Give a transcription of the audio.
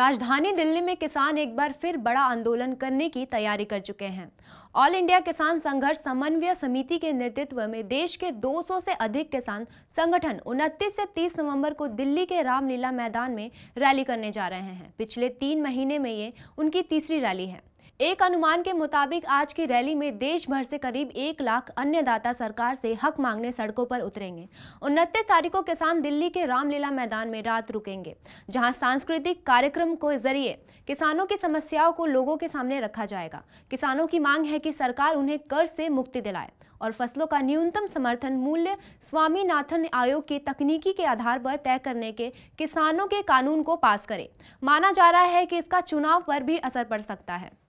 राजधानी दिल्ली में किसान एक बार फिर बड़ा आंदोलन करने की तैयारी कर चुके हैं ऑल इंडिया किसान संघर्ष समन्वय समिति के नेतृत्व में देश के 200 से अधिक किसान संगठन 29 से 30 नवंबर को दिल्ली के रामलीला मैदान में रैली करने जा रहे हैं पिछले तीन महीने में ये उनकी तीसरी रैली है एक अनुमान के मुताबिक आज की रैली में देश भर से करीब एक लाख अन्नदाता सरकार से हक मांगने सड़कों पर उतरेंगे उनतीस तारीख को किसान दिल्ली के रामलीला मैदान में रात रुकेंगे जहां सांस्कृतिक कार्यक्रम के जरिए किसानों की समस्याओं को लोगों के सामने रखा जाएगा किसानों की मांग है कि सरकार उन्हें कर्ज से मुक्ति दिलाए और फसलों का न्यूनतम समर्थन मूल्य स्वामीनाथन आयोग की तकनीकी के आधार पर तय करने के किसानों के कानून को पास करे माना जा रहा है कि इसका चुनाव पर भी असर पड़ सकता है